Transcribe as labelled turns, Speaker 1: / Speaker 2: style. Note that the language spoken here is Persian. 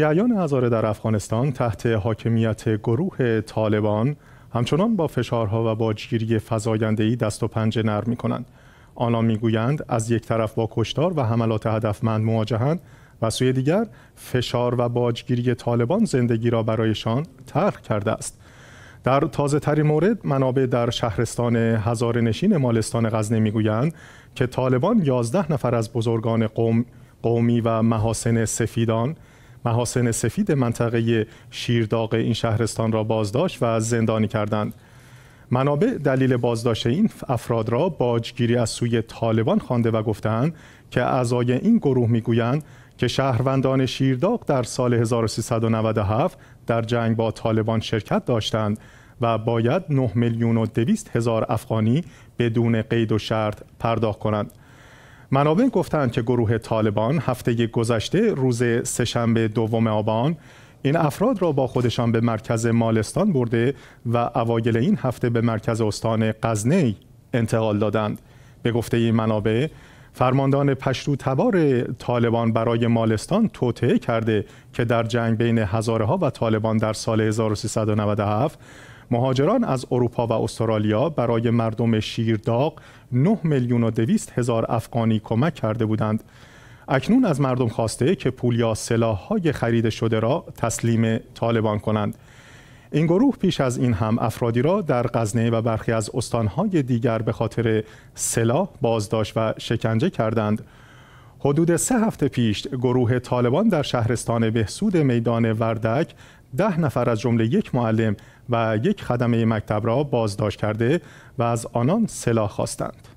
Speaker 1: شیعیان هزاره در افغانستان تحت حاکمیت گروه طالبان همچنان با فشارها و باجگیری جیری فضایندهی دست و پنجه نرم می‌کنند. می میگویند از یک طرف با کشتار و حملات هدفمند مواجهند و سوی دیگر فشار و باجگیری طالبان زندگی را برایشان ترک کرده است. در تازه مورد منابع در شهرستان هزار نشین مالستان غزنه میگویند که طالبان 11 نفر از بزرگان قوم، قومی و محاسن سفیدان محاسن سفید منطقه شیرداغ این شهرستان را بازداشت و زندانی کردند منابع دلیل بازداشت این افراد را باجگیری از سوی طالبان خوانده و گفتند که اعضای این گروه میگویند که شهروندان شیرداغ در سال 1397 در جنگ با طالبان شرکت داشتند و باید 9 میلیون و 200 هزار افغانی بدون قید و شرط پرداخت کنند منابع گفتند که گروه طالبان هفته گذشته روز سهشنبه دوم آبان این افراد را با خودشان به مرکز مالستان برده و اوایل این هفته به مرکز استان قزنی انتقال دادند به گفته این منابع فرماندان پشتو تبار طالبان برای مالستان توطعه کرده که در جنگ بین هزاره ها و طالبان در سال 1397 مهاجران از اروپا و استرالیا برای مردم شیرداغ 9 میلیون و هزار افغانی کمک کرده بودند اکنون از مردم خواسته که پول یا سلاح‌های خریده شده را تسلیم طالبان کنند این گروه پیش از این هم افرادی را در غزنه و برخی از استانهای دیگر به خاطر سلاح بازداشت و شکنجه کردند حدود سه هفته پیش گروه طالبان در شهرستان بهسود میدان وردک ده نفر از جمله یک معلم و یک خدمه مکتب را بازداشت کرده و از آنان سلاح خواستند.